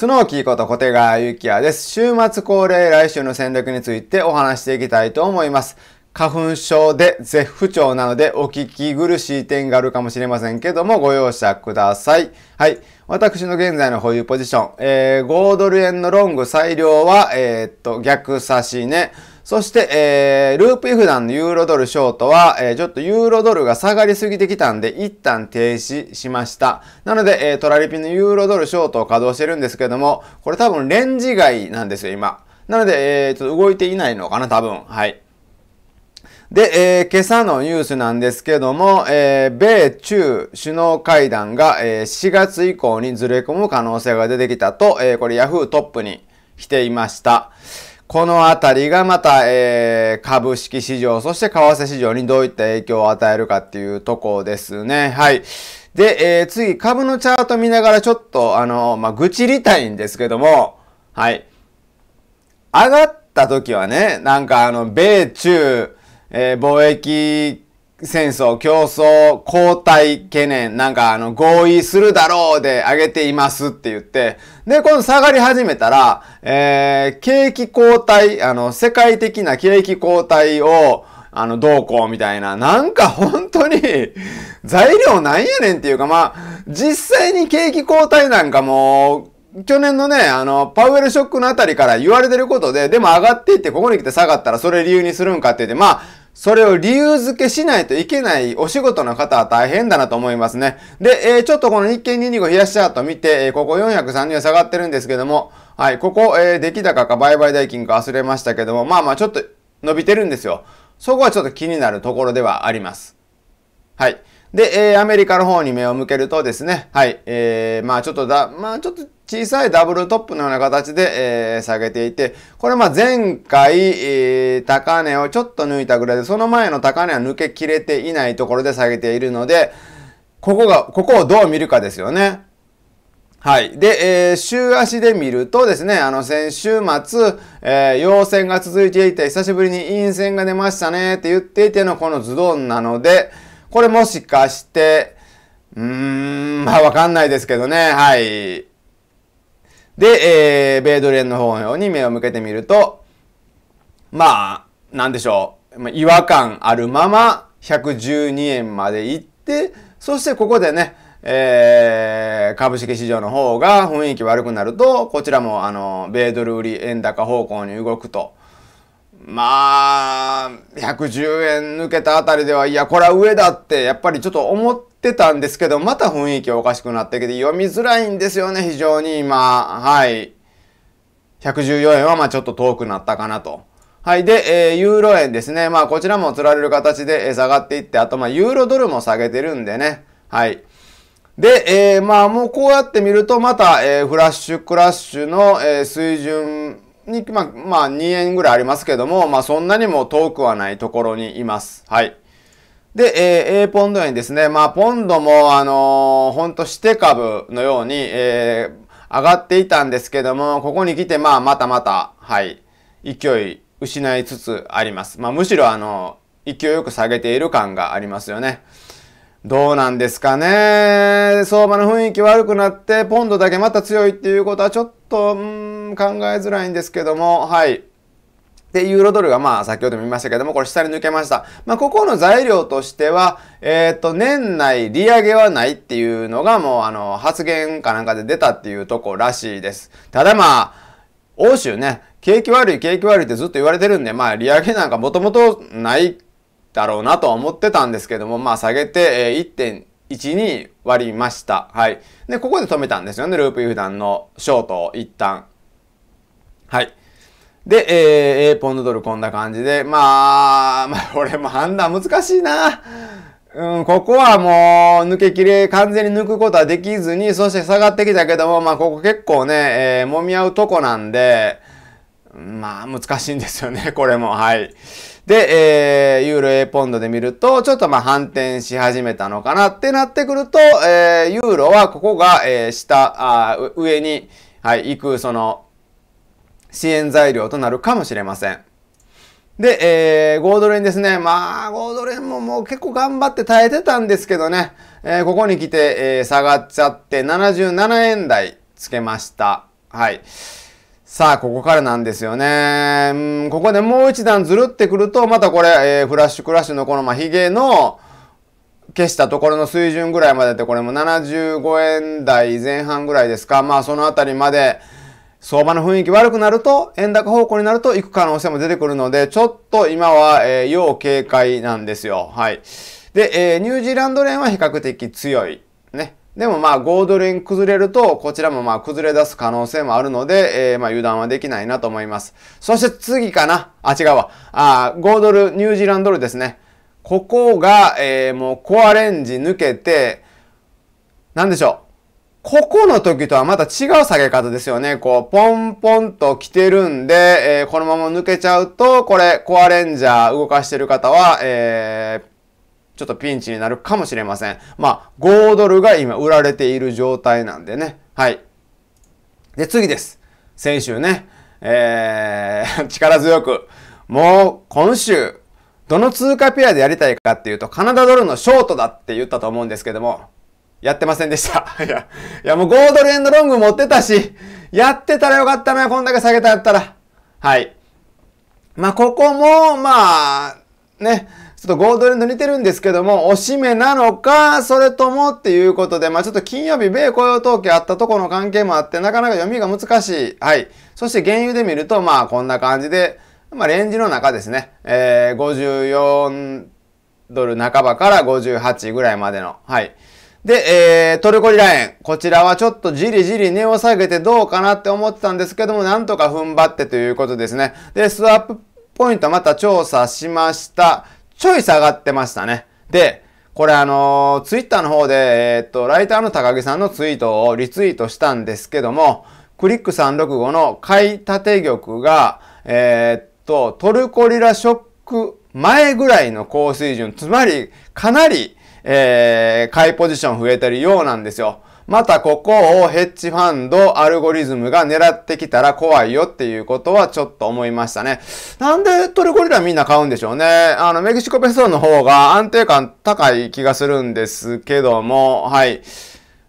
スノーキーこと小手川幸也です。週末恒例来週の戦略についてお話していきたいと思います。花粉症で絶不調なのでお聞き苦しい点があるかもしれませんけどもご容赦ください。はい。私の現在の保有ポジション、えー、5ドル円のロング最良は、えー、っと、逆差しね。そして、えー、ループイフダンのユーロドルショートは、えー、ちょっとユーロドルが下がりすぎてきたんで、一旦停止しました。なので、えー、トラリピのユーロドルショートを稼働してるんですけども、これ多分レンジ外なんですよ、今。なので、えー、ちょっと動いていないのかな、多分。はい。で、えー、今朝のニュースなんですけども、えー、米中首脳会談が、えー、4月以降にずれ込む可能性が出てきたと、えー、これ Yahoo トップに来ていました。このあたりがまた、えー、株式市場、そして為替市場にどういった影響を与えるかっていうとこですね。はい。で、えー、次、株のチャート見ながらちょっと、あの、まあ、愚痴りたいんですけども、はい。上がった時はね、なんかあの、米中、えー、貿易戦争、競争、交代懸念、なんかあの、合意するだろうで上げていますって言って、で、今度下がり始めたら、えー、景気交代、あの、世界的な景気交代を、あの、どうこうみたいな、なんか本当に材料なんやねんっていうか、まあ、実際に景気交代なんかも去年のね、あの、パウエルショックのあたりから言われてることで、でも上がっていって、ここに来て下がったらそれ理由にするんかって言って、まあ、それを理由付けしないといけないお仕事の方は大変だなと思いますね。で、えー、ちょっとこの日経225冷やしチャート見て、えー、ここ430円下がってるんですけども、はい、ここ、えー、出来高か売買代金か忘れましたけども、まあまあちょっと伸びてるんですよ。そこはちょっと気になるところではあります。はい。で、えー、アメリカの方に目を向けるとですね、はい、えー、まあちょっとだ、まあちょっと、小さいダブルトップのような形で、えー、下げていて、これま前回、えー、高値をちょっと抜いたぐらいで、その前の高値は抜けきれていないところで下げているので、ここが、ここをどう見るかですよね。はい。で、えー、週足で見るとですね、あの、先週末、えー、陽線が続いていて、久しぶりに陰線が出ましたねって言っていてのこのズドンなので、これもしかして、うーん、まあわかんないですけどね、はい。で、えー、米ドル円の方に目を向けてみると、まあ、なんでしょう。違和感あるまま、112円まで行って、そしてここでね、えー、株式市場の方が雰囲気悪くなると、こちらもあの、米ドル売り円高方向に動くと。まあ、110円抜けたあたりでは、いや、これは上だって、やっぱりちょっと思っってたんですけど、また雰囲気おかしくなってきて、読みづらいんですよね、非常に今。はい。114円はまあちょっと遠くなったかなと。はい。で、えー、ユーロ円ですね。まあこちらも釣られる形で下がっていって、あとまあユーロドルも下げてるんでね。はい。で、えー、まあもうこうやって見るとまた、えー、フラッシュクラッシュの、えー、水準に、まあ、まあ2円ぐらいありますけども、まあそんなにも遠くはないところにいます。はい。で、えー、A ポンド円ですね。まあ、ポンドも、あのー、ほんとして株のように、えー、上がっていたんですけども、ここに来て、まあ、またまた、はい、勢い失いつつあります。まあ、むしろ、あの、勢いよく下げている感がありますよね。どうなんですかね。相場の雰囲気悪くなって、ポンドだけまた強いっていうことは、ちょっと、うん、考えづらいんですけども、はい。で、ユーロドルがまあ先ほども言いましたけども、これ下に抜けました。まあここの材料としては、えっ、ー、と、年内利上げはないっていうのがもうあの、発言かなんかで出たっていうとこらしいです。ただまあ、欧州ね、景気悪い景気悪いってずっと言われてるんで、まあ利上げなんかもともとないだろうなとは思ってたんですけども、まあ下げて、え1に割りました。はい。で、ここで止めたんですよね、ループ油断のショートを一旦。はい。で、えー、A ポンドドルこんな感じで、まあ、まあ、俺 も判断難しいな。うん、ここはもう抜けきれ、完全に抜くことはできずに、そして下がってきたけども、まあここ結構ね、えー、揉み合うとこなんで、まあ難しいんですよね、これも。はい。で、えー、ユーロ A ポンドで見ると、ちょっとまあ反転し始めたのかなってなってくると、えー、ユーロはここが、えー、下、あ上に、はい、行く、その、支援材料となるかもしれません。で、えー、ゴードレンですね。まあ、ゴードレンももう結構頑張って耐えてたんですけどね、えー、ここに来て、えー、下がっちゃって77円台つけました。はい。さあ、ここからなんですよね。うん、ここでもう一段ずるってくると、またこれ、えー、フラッシュクラッシュのこの、まあ、ヒゲの、消したところの水準ぐらいまでって、これも75円台前半ぐらいですか。まあ、そのあたりまで、相場の雰囲気悪くなると、円高方向になると行く可能性も出てくるので、ちょっと今は、えー、要警戒なんですよ。はい。で、えー、ニュージーランド連は比較的強い。ね。でもまあ、ードルン崩れると、こちらもまあ、崩れ出す可能性もあるので、えー、まあ、油断はできないなと思います。そして次かな。あ、違うわ。あ、ードル、ニュージーランドルですね。ここが、えー、もう、コアレンジ抜けて、なんでしょう。ここの時とはまた違う下げ方ですよね。こう、ポンポンと来てるんで、えー、このまま抜けちゃうと、これ、コアレンジャー動かしてる方は、えー、ちょっとピンチになるかもしれません。まあ、5ドルが今売られている状態なんでね。はい。で、次です。先週ね、えー、力強く、もう今週、どの通貨ペアでやりたいかっていうと、カナダドルのショートだって言ったと思うんですけども、やってませんでした。いや、いやもう5ドルエンドロング持ってたし、やってたらよかったな、こんだけ下げたやったら。はい。まあ、ここも、まあ、ね、ちょっとードルエンド似てるんですけども、おしめなのか、それともっていうことで、まあちょっと金曜日米雇用統計あったとこの関係もあって、なかなか読みが難しい。はい。そして原油で見ると、まあこんな感じで、まあレンジの中ですね、えー、54ドル半ばから58ぐらいまでの、はい。で、えー、トルコリラ園。こちらはちょっとじりじり値を下げてどうかなって思ってたんですけども、なんとか踏ん張ってということですね。で、スワップポイントまた調査しました。ちょい下がってましたね。で、これあのー、ツイッターの方で、えー、っと、ライターの高木さんのツイートをリツイートしたんですけども、クリック365の買いて玉が、えー、っと、トルコリラショック前ぐらいの高水準、つまりかなりえー、買いポジション増えてるようなんですよ。またここをヘッジファンドアルゴリズムが狙ってきたら怖いよっていうことはちょっと思いましたね。なんでトルコリラみんな買うんでしょうね。あの、メキシコペソの方が安定感高い気がするんですけども、はい。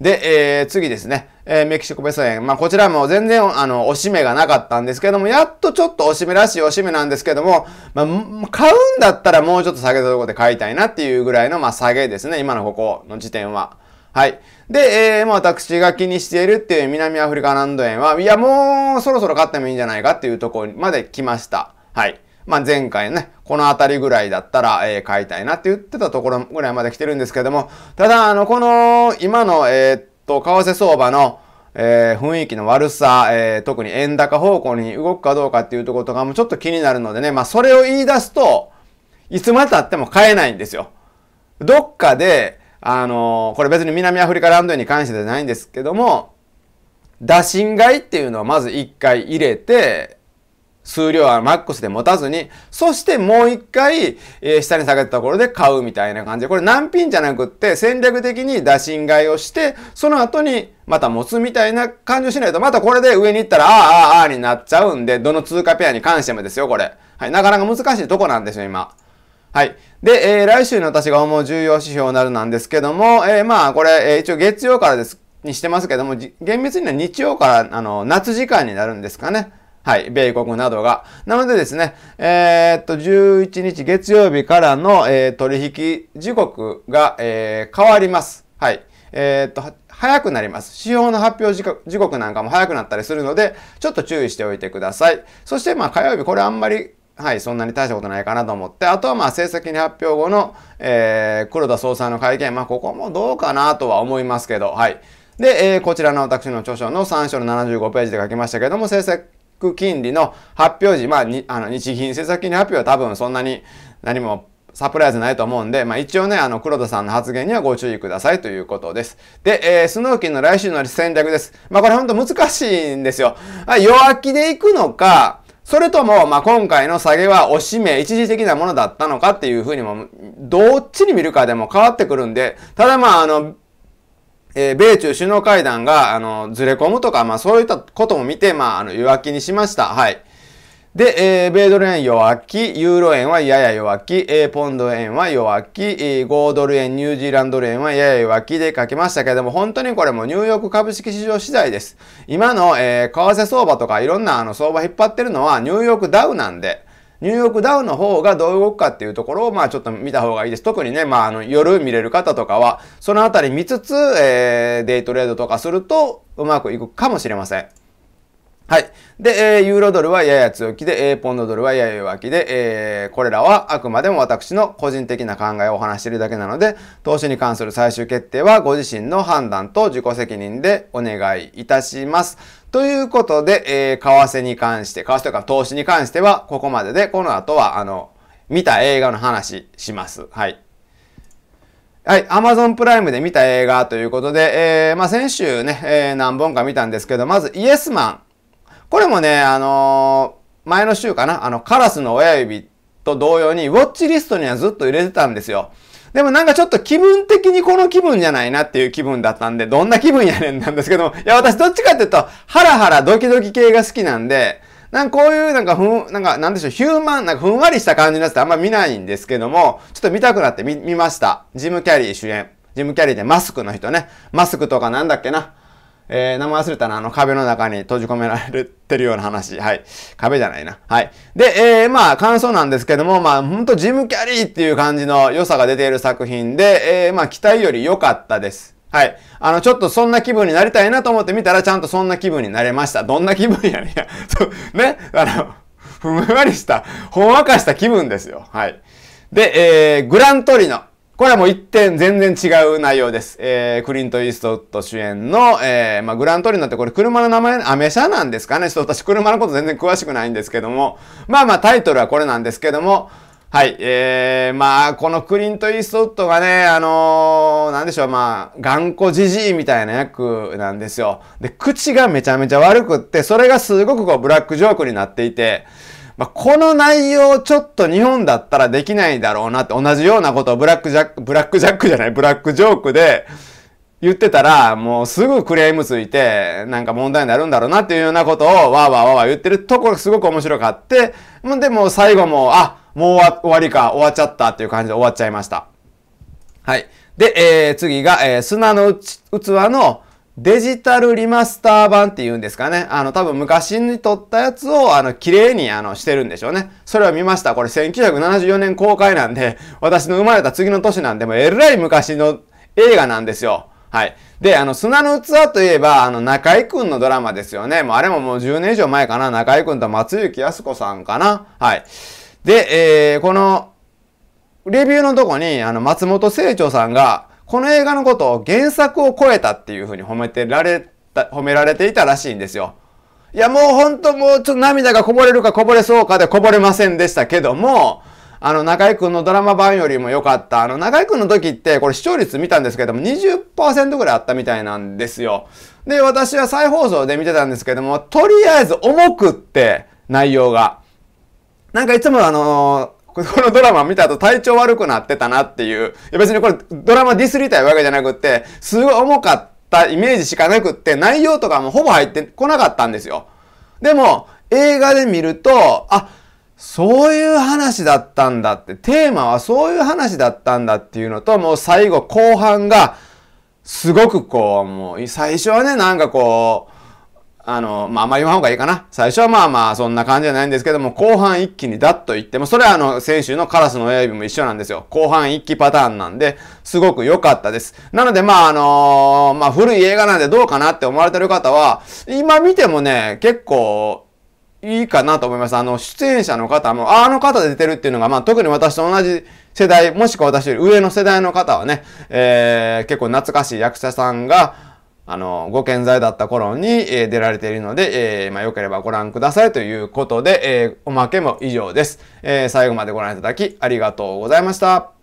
で、えー、次ですね。えー、メキシコペソ円。まあ、こちらも全然、あの、おしめがなかったんですけども、やっとちょっとおしめらしいおしめなんですけども、まあ、買うんだったらもうちょっと下げたところで買いたいなっていうぐらいの、まあ、下げですね。今のここの時点は。はい。で、えー、まあ、私が気にしているっていう南アフリカランド円は、いや、もうそろそろ買ってもいいんじゃないかっていうところまで来ました。はい。まあ、前回ね、この辺りぐらいだったら、えー、買いたいなって言ってたところぐらいまで来てるんですけども、ただ、あの、この、今の、えー、っと、為替相場の、えー、雰囲気の悪さ、えー、特に円高方向に動くかどうかっていうところとかもちょっと気になるのでね、まあ、それを言い出すと、いつまで経っても買えないんですよ。どっかで、あのー、これ別に南アフリカランドに関してじゃないんですけども、打診買いっていうのをまず一回入れて、数量はマックスで持たずに、そしてもう一回、えー、下に下げたところで買うみたいな感じで、これ難品じゃなくって戦略的に打診買いをして、その後にまた持つみたいな感じをしないと、またこれで上に行ったら、ああ、ああ、ああになっちゃうんで、どの通貨ペアに関してもですよ、これ。はい、なかなか難しいとこなんですよ、今。はい。で、えー、来週の私が思う重要指標になるなんですけども、えー、まあ、これ、えー、一応月曜からです、にしてますけども、厳密には日曜から、あの、夏時間になるんですかね。はい、米国などが。なのでですね、えー、っと、11日月曜日からの、えー、取引時刻が、えー、変わります。はい。えっと、早くなります。指標の発表時刻なんかも早くなったりするので、ちょっと注意しておいてください。そして、まあ、火曜日、これあんまりはい、そんなに大したことないかなと思って、あとはまあ成績に発表後の、えー、黒田総裁の会見、まあここもどうかなとは思いますけど、はい。で、えー、こちらの私の著書の3章の75ページで書きましたけども、成績ク金利の発表時、まあ、にあの日銀政策金利発表は多分そんなに何もサプライズないと思うんで、まあ、一応ね、あの、黒田さんの発言にはご注意くださいということです。で、えー、スノーキンの来週の戦略です。まあ、これ本当難しいんですよ。弱気でいくのか、それとも、まあ、今回の下げはおしめ、一時的なものだったのかっていうふうにも、どっちに見るかでも変わってくるんで、ただまあ、あの、えー、米中首脳会談が、あの、ずれ込むとか、まあそういったことも見て、まあ、あの、弱気にしました。はい。で、えー、米ドル円弱気、ユーロ円はやや弱気、えー、ポンド円は弱気、えー、5ドル円、ニュージーランドル円はやや弱気で書きましたけども、本当にこれもニューヨーク株式市場次第です。今の、えー、為替相場とかいろんなあの相場引っ張ってるのはニューヨークダウなんで、ニューヨークダウの方がどう動くかっていうところを、まあちょっと見た方がいいです。特にね、まああの夜見れる方とかは、そのあたり見つつ、えー、デイトレードとかするとうまくいくかもしれません。はい。で、えー、ユーロドルはやや強気で、えー、ポンドドルはやや弱気で、えー、これらはあくまでも私の個人的な考えをお話しているだけなので、投資に関する最終決定はご自身の判断と自己責任でお願いいたします。ということで、えー、為替に関して、為替というか投資に関してはここまでで、この後は、あの、見た映画の話します。はい。はい、アマゾンプライムで見た映画ということで、えー、まあ、先週ね、えー、何本か見たんですけど、まず、イエスマン。これもね、あのー、前の週かな、あの、カラスの親指と同様に、ウォッチリストにはずっと入れてたんですよ。でもなんかちょっと気分的にこの気分じゃないなっていう気分だったんで、どんな気分やねんなんですけども、いや、私どっちかっていうと、ハラハラドキドキ系が好きなんで、なんかこういうなんかふん、なんかなんでしょう、ヒューマン、なんかふんわりした感じのやつってあんま見ないんですけども、ちょっと見たくなって見、見ました。ジム・キャリー主演。ジム・キャリーでマスクの人ね。マスクとかなんだっけな。えー、名前忘れたな、あの壁の中に閉じ込められてるような話。はい。壁じゃないな。はい。で、えー、まあ、感想なんですけども、まあ、ほんとジム・キャリーっていう感じの良さが出ている作品で、えー、まあ、期待より良かったです。はい。あの、ちょっとそんな気分になりたいなと思って見たら、ちゃんとそんな気分になれました。どんな気分やねん。そう、ね。あの、ふんわりした、ほんわかした気分ですよ。はい。で、えー、グラントリノ。これはもう一点全然違う内容です。えー、クリント・イーストウッド主演の、えー、まあ、グラントリーなってこれ車の名前、アメ車なんですかねちょっと私車のこと全然詳しくないんですけども。まあまあタイトルはこれなんですけども、はい、えー、まあ、このクリント・イーストウッドがね、あのー、なんでしょう、まあ、頑固じじいみたいな役なんですよ。で、口がめちゃめちゃ悪くって、それがすごくこう、ブラックジョークになっていて、まあ、この内容ちょっと日本だったらできないだろうなって同じようなことをブラックジャック、ブラックジャックじゃないブラックジョークで言ってたらもうすぐクレームついてなんか問題になるんだろうなっていうようなことをわーわーわーわー言ってるところがすごく面白かって、でも最後もあ、もう終わりか終わっちゃったっていう感じで終わっちゃいました。はい。で、えー、次が、えー、砂の器のデジタルリマスター版って言うんですかね。あの、多分昔に撮ったやつを、あの、綺麗に、あの、してるんでしょうね。それを見ました。これ1974年公開なんで、私の生まれた次の年なんで、もうえらい昔の映画なんですよ。はい。で、あの、砂の器といえば、あの、中井くんのドラマですよね。もうあれももう10年以上前かな。中井くんと松幸康子さんかな。はい。で、えー、この、レビューのとこに、あの、松本清張さんが、この映画のことを原作を超えたっていうふうに褒めてられた、褒められていたらしいんですよ。いや、もうほんともうちょっと涙がこぼれるかこぼれそうかでこぼれませんでしたけども、あの、中井くんのドラマ版よりも良かった。あの、中井くんの時って、これ視聴率見たんですけども、20%ぐらいあったみたいなんですよ。で、私は再放送で見てたんですけども、とりあえず重くって、内容が。なんかいつもあのーこのドラマ見た後体調悪くなってたなっていう。いや別にこれドラマディスりたいわけじゃなくって、すごい重かったイメージしかなくって、内容とかもほぼ入ってこなかったんですよ。でも、映画で見ると、あ、そういう話だったんだって、テーマはそういう話だったんだっていうのと、もう最後後半が、すごくこう、もう最初はね、なんかこう、あの、まあ、あまり言わん方がいいかな。最初はまあまあ、そんな感じじゃないんですけども、後半一気にダッといって、もそれはあの、先週のカラスの親指も一緒なんですよ。後半一気パターンなんで、すごく良かったです。なので、まああのー、まあ、古い映画なんでどうかなって思われてる方は、今見てもね、結構、いいかなと思います。あの、出演者の方も、あの方出てるっていうのが、まあ、特に私と同じ世代、もしくは私より上の世代の方はね、えー、結構懐かしい役者さんが、あの、ご健在だった頃に、えー、出られているので、えー、まあ、よければご覧くださいということで、えー、おまけも以上です。え最後までご覧いただきありがとうございました。